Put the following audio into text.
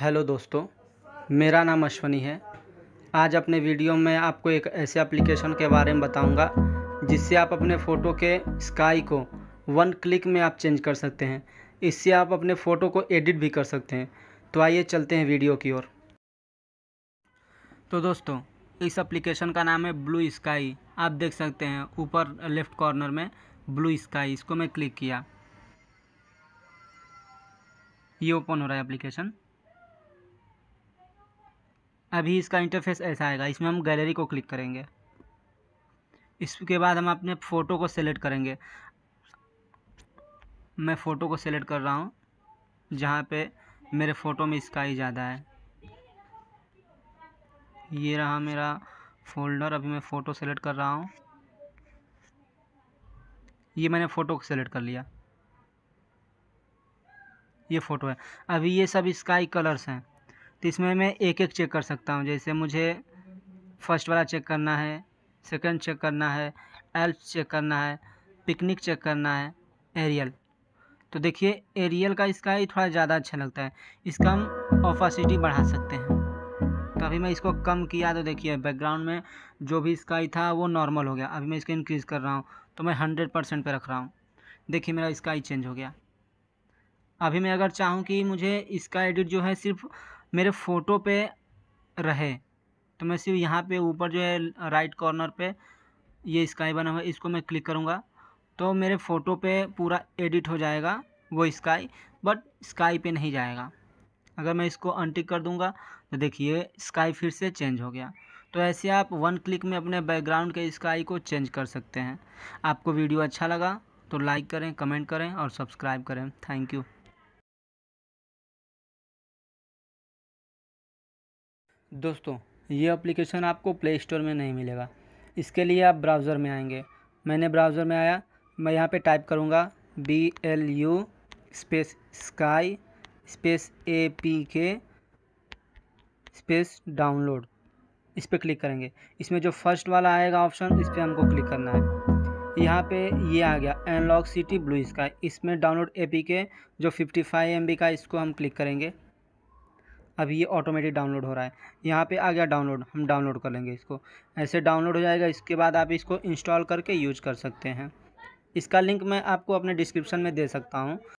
hello दोस्तों मेरा नाम अश्वनी है आज अपने वीडियो में आपको एक ऐसे एप्लीकेशन के बारे में बताऊंगा जिससे आप अपने फ़ोटो के स्काई को वन क्लिक में आप चेंज कर सकते हैं इससे आप अपने फ़ोटो को एडिट भी कर सकते हैं तो आइए चलते हैं वीडियो की ओर तो दोस्तों इस एप्लीकेशन का नाम है ब्लू स्काई आप देख सकते हैं ऊपर लेफ़्ट कॉर्नर में ब्लू स्काई इसको मैं क्लिक किया ये ओपन हो रहा है एप्लीकेशन अभी इसका इंटरफेस ऐसा आएगा इसमें हम गैलरी को क्लिक करेंगे इसके बाद हम अपने फ़ोटो को सेलेक्ट करेंगे मैं फ़ोटो को सेलेक्ट कर रहा हूँ जहाँ पे मेरे फ़ोटो में स्काई ज़्यादा है ये रहा मेरा फोल्डर अभी मैं फ़ोटो सेलेक्ट कर रहा हूँ ये मैंने फ़ोटो को सेलेक्ट कर लिया ये फ़ोटो है अभी ये सब स्काई कलर्स हैं तो इसमें मैं एक एक चेक कर सकता हूँ जैसे मुझे फर्स्ट वाला चेक करना है सेकंड चेक करना है एल्प चेक करना है पिकनिक चेक करना है एरियल तो देखिए एरियल का इसका ही थोड़ा ज़्यादा अच्छा लगता है इसका हम ऑफासिटी बढ़ा सकते हैं तो अभी मैं इसको कम किया तो देखिए बैकग्राउंड में जो भी इसका ही था वो नॉर्मल हो गया अभी मैं इसको इंक्रीज़ कर रहा हूँ तो मैं हंड्रेड परसेंट पर रख रहा हूँ देखिए मेरा इसका ही चेंज हो गया अभी मैं अगर चाहूँ कि मुझे इसका एडिट जो है सिर्फ मेरे फ़ोटो पे रहे तो मैं सिर्फ यहाँ पे ऊपर जो है राइट कॉर्नर पे ये स्काई बना हुआ इसको मैं क्लिक करूँगा तो मेरे फ़ोटो पे पूरा एडिट हो जाएगा वो स्काई बट स्काई पे नहीं जाएगा अगर मैं इसको अनटिक कर दूँगा तो देखिए स्काई फिर से चेंज हो गया तो ऐसे आप वन क्लिक में अपने बैकग्राउंड के स्काई को चेंज कर सकते हैं आपको वीडियो अच्छा लगा तो लाइक करें कमेंट करें और सब्सक्राइब करें थैंक यू दोस्तों ये एप्लीकेशन आपको प्ले स्टोर में नहीं मिलेगा इसके लिए आप ब्राउज़र में आएंगे मैंने ब्राउज़र में आया मैं यहाँ पे टाइप करूँगा B L U space sky space A P K space download इस पर क्लिक करेंगे इसमें जो फर्स्ट वाला आएगा ऑप्शन इस पर हमको क्लिक करना है यहाँ पे ये आ गया एनलॉक सिटी ब्लू स्काई इसमें डाउनलोड ए पी के जो फिफ्टी फाइव एम बी का इसको हम क्लिक करेंगे अभी ये ऑटोमेटिक डाउनलोड हो रहा है यहाँ पे आ गया डाउनलोड हम डाउनलोड कर लेंगे इसको ऐसे डाउनलोड हो जाएगा इसके बाद आप इसको इंस्टॉल करके यूज कर सकते हैं इसका लिंक मैं आपको अपने डिस्क्रिप्शन में दे सकता हूँ